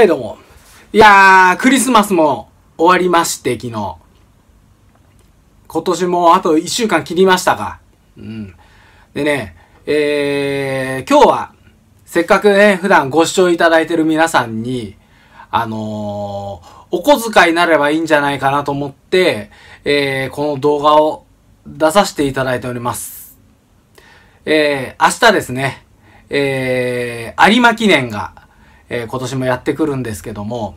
はい、どうも。いやー、クリスマスも終わりまして、昨日。今年もあと1週間切りましたか。うん。でね、えー、今日は、せっかくね、普段ご視聴いただいてる皆さんに、あのー、お小遣いになればいいんじゃないかなと思って、えー、この動画を出させていただいております。えー、明日ですね、えー、有馬記念がえー、今年もやってくるんですけども、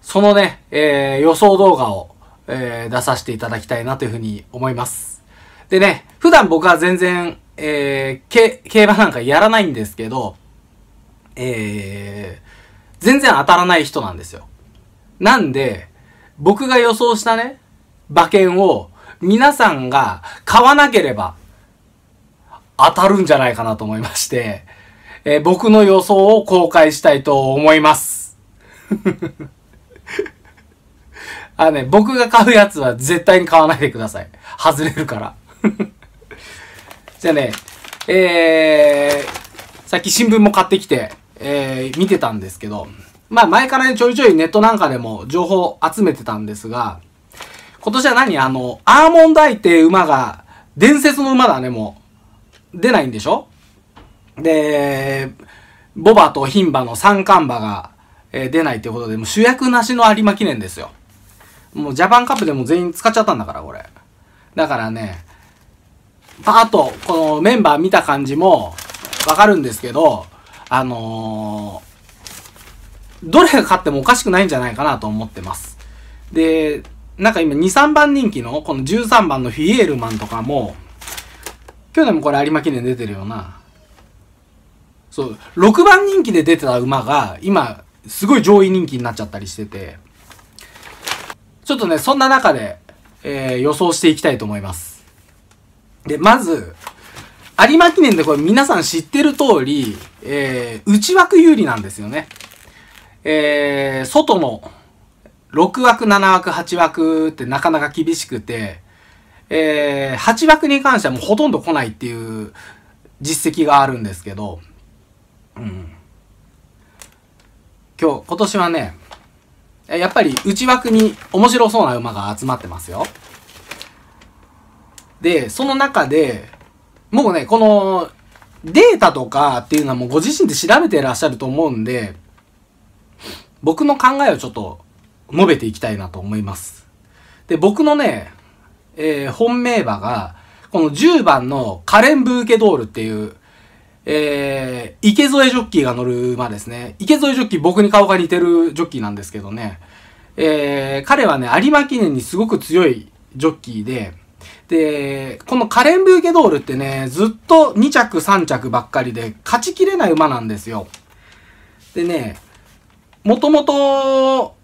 そのね、えー、予想動画を、えー、出させていただきたいなというふうに思います。でね、普段僕は全然、えー、競馬なんかやらないんですけど、えー、全然当たらない人なんですよ。なんで、僕が予想したね、馬券を皆さんが買わなければ当たるんじゃないかなと思いまして、えー、僕の予想を公開したいと思います。あね、僕が買うやつは絶対に買わないでください。外れるから。じゃあね、えー、さっき新聞も買ってきて、えー、見てたんですけど、まあ前からね、ちょいちょいネットなんかでも情報集めてたんですが、今年は何あの、アーモンドアイって馬が、伝説の馬だね、もう。出ないんでしょで、ボバと牝馬の三冠馬が、えー、出ないということで、もう主役なしの有馬記念ですよ。もうジャパンカップでも全員使っちゃったんだから、これ。だからね、パーッと、このメンバー見た感じも、わかるんですけど、あのー、どれが勝ってもおかしくないんじゃないかなと思ってます。で、なんか今2、3番人気の、この13番のフィエールマンとかも、去年もこれ有馬記念出てるよな、そう6番人気で出てた馬が今すごい上位人気になっちゃったりしててちょっとねそんな中で、えー、予想していきたいと思いますでまず有馬記念でこれ皆さん知ってる通り、えー、内枠有利なんですよねえー、外の6枠7枠8枠ってなかなか厳しくてえー、8枠に関してはもうほとんど来ないっていう実績があるんですけど、うん。今日、今年はね、やっぱり内枠に面白そうな馬が集まってますよ。で、その中で、もうね、このデータとかっていうのはもうご自身で調べてらっしゃると思うんで、僕の考えをちょっと述べていきたいなと思います。で、僕のね、えー、本命馬が、この10番のカレン・ブーケドールっていう、えー、池添ジョッキーが乗る馬ですね。池添ジョッキー、僕に顔が似てるジョッキーなんですけどね。えー、彼はね、有馬記念にすごく強いジョッキーで、で、このカレン・ブーケドールってね、ずっと2着3着ばっかりで、勝ちきれない馬なんですよ。でね、もともと、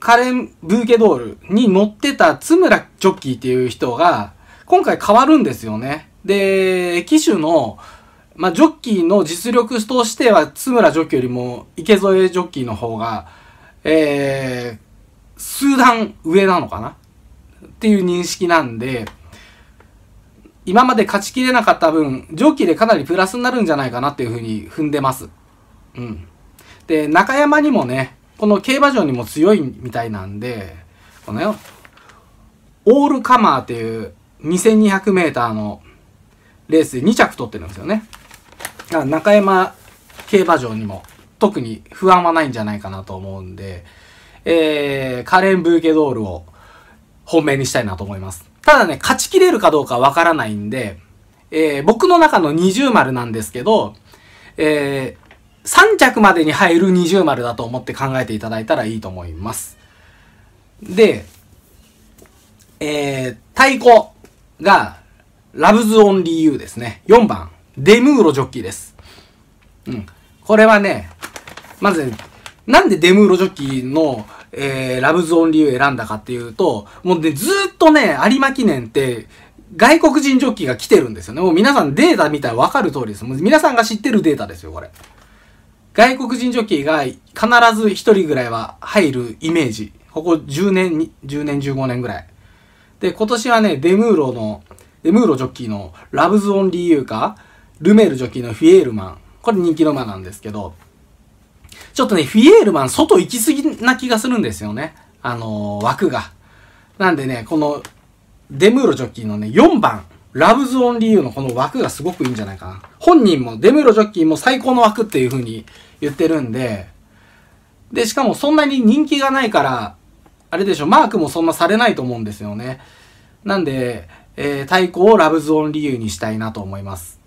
カレン・ブーケドールに乗ってた津村ジョッキーっていう人が、今回変わるんですよね。で、騎手の、まあ、ジョッキーの実力としては、津村ジョッキーよりも池添ジョッキーの方が、えー、数段上なのかなっていう認識なんで、今まで勝ちきれなかった分、ジョッキーでかなりプラスになるんじゃないかなっていうふうに踏んでます。うん。で、中山にもね、この競馬場にも強いみたいなんで、このよ、オールカマーっていう2200メーターのレースで2着取ってるんですよね。中山競馬場にも特に不安はないんじゃないかなと思うんで、えー、カレン・ブーケドールを本命にしたいなと思います。ただね、勝ちきれるかどうかわからないんで、えー、僕の中の二重丸なんですけど、えー、三着までに入る二重丸だと思って考えていただいたらいいと思います。で、えー、太鼓が、ラブズオンリーユーですね。4番。デムーロジョッキーです。うん。これはね、まず、なんでデムーロジョッキーの、えー、ラブズオンリーを選んだかっていうと、もうね、ずっとね、有馬記念って、外国人ジョッキーが来てるんですよね。もう皆さんデータ見たらわかる通りです。もう皆さんが知ってるデータですよ、これ。外国人ジョッキーが必ず一人ぐらいは入るイメージ。ここ10年、10年、15年ぐらい。で、今年はね、デムーロの、デムーロジョッキーのラブズオンリーユーか、ルメールジョキのフィエールマン。これ人気の馬なんですけど、ちょっとね、フィエールマン外行き過ぎな気がするんですよね。あのー、枠が。なんでね、この、デムーロジョッキーのね、4番、ラブズ・オン・リーユのこの枠がすごくいいんじゃないかな。本人も、デムーロジョッキーも最高の枠っていう風に言ってるんで、で、しかもそんなに人気がないから、あれでしょ、マークもそんなされないと思うんですよね。なんで、えー、対抗をラブズ・オン・リーユにしたいなと思います。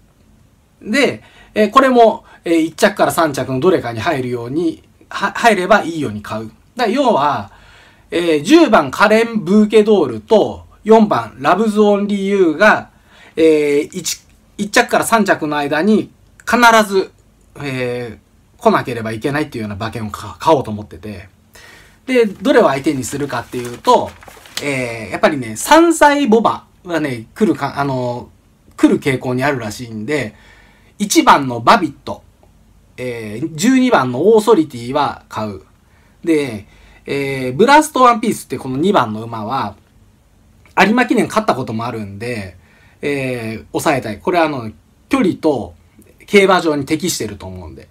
で、えこれも、え1着から3着のどれかに入るように、入ればいいように買う。だ要は、え10番カレン・ブーケドールと4番ラブズ・オンリー・ユーが、え 1, 1着から3着の間に必ず、えー、来なければいけないっていうような馬券を買おうと思ってて。で、どれを相手にするかっていうと、えー、やっぱりね、3歳ボバはね、来るか、あの、来る傾向にあるらしいんで、1番のバビット、えー、12番のオーソリティは買う。で、えー、ブラストワンピースってこの2番の馬は、有馬記念勝ったこともあるんで、えー、抑えたい。これはあの、距離と競馬場に適してると思うんで。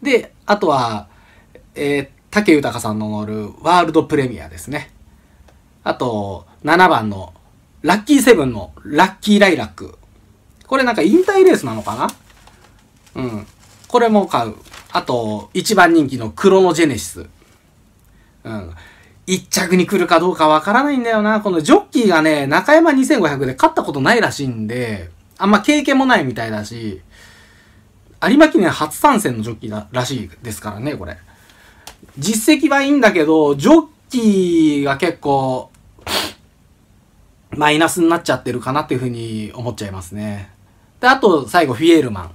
で、あとは、えー、竹豊さんの乗るワールドプレミアですね。あと、7番のラッキーセブンのラッキーライラック。これなんか引退レースなのかなうん。これも買う。あと、一番人気のクロノジェネシス。うん。一着に来るかどうかわからないんだよな。このジョッキーがね、中山2500で勝ったことないらしいんで、あんま経験もないみたいだし、有馬記念初参戦のジョッキーだらしいですからね、これ。実績はいいんだけど、ジョッキーが結構、マイナスになっちゃってるかなっていうふうに思っちゃいますね。で、あと最後、フィエールマン。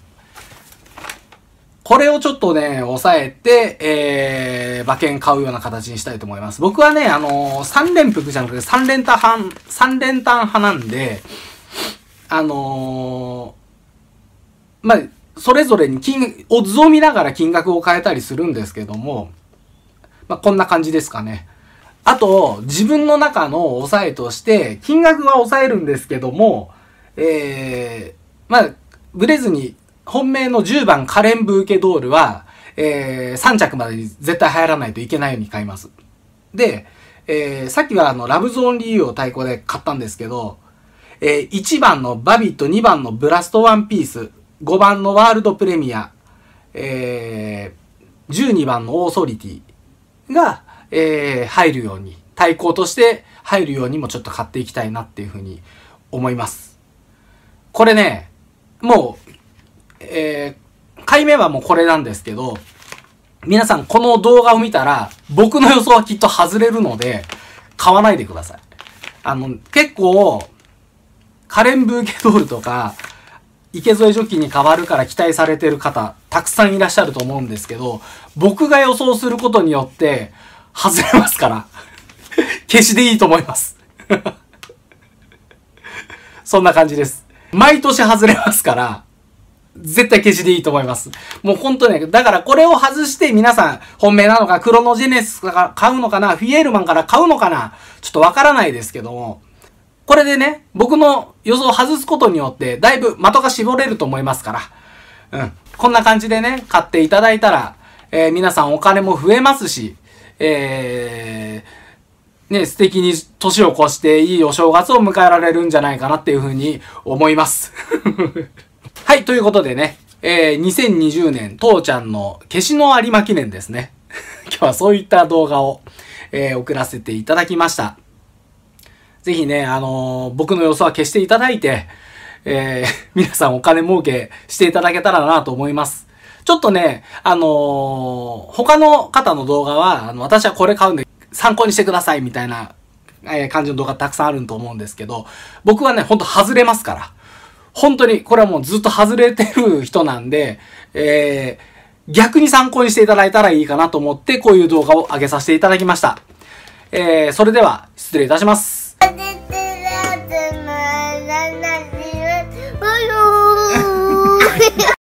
これをちょっとね、抑えて、えー、馬券買うような形にしたいと思います。僕はね、あのー、3連服じゃなくて3連単派、3連単派なんで、あのー、まあ、それぞれに金、オッズを見ながら金額を変えたりするんですけども、まあ、こんな感じですかね。あと、自分の中の抑えとして、金額は抑えるんですけども、えー、まあ、ぶれずに本命の10番カレンブーケドールは、えー、3着までに絶対入らないといけないように買います。で、えー、さっきはあの、ラブゾーン理由を対抗で買ったんですけど、えー、1番のバビット、2番のブラストワンピース、5番のワールドプレミア、えー、12番のオーソリティが、えー、入るように、対抗として入るようにもちょっと買っていきたいなっていうふうに思います。これね、もうえー、回目はもうこれなんですけど、皆さんこの動画を見たら、僕の予想はきっと外れるので、買わないでください。あの、結構、カレンブーケドールとか、池添除菌に変わるから期待されてる方、たくさんいらっしゃると思うんですけど、僕が予想することによって、外れますから。決していいと思いますそんな感じです。毎年外れますから、絶対消しでいいと思います。もうほんとね、だからこれを外して皆さん、本命なのか、クロノジェネシスから買うのかな、フィエールマンから買うのかな、ちょっとわからないですけども、これでね、僕の予想を外すことによって、だいぶ的が絞れると思いますから、うん。こんな感じでね、買っていただいたら、えー、皆さんお金も増えますし、えー、ね、素敵に年を越していいお正月を迎えられるんじゃないかなっていうふうに思います。はい、ということでね、えー、2020年、父ちゃんの消しの有馬記念ですね。今日はそういった動画を、えー、送らせていただきました。ぜひね、あのー、僕の予想は消していただいて、えー、皆さんお金儲けしていただけたらなと思います。ちょっとね、あのー、他の方の動画は、あの、私はこれ買うんで参考にしてくださいみたいな、えー、感じの動画たくさんあると思うんですけど、僕はね、ほんと外れますから。本当に、これはもうずっと外れてる人なんで、えー、逆に参考にしていただいたらいいかなと思って、こういう動画を上げさせていただきました。えー、それでは、失礼いたします。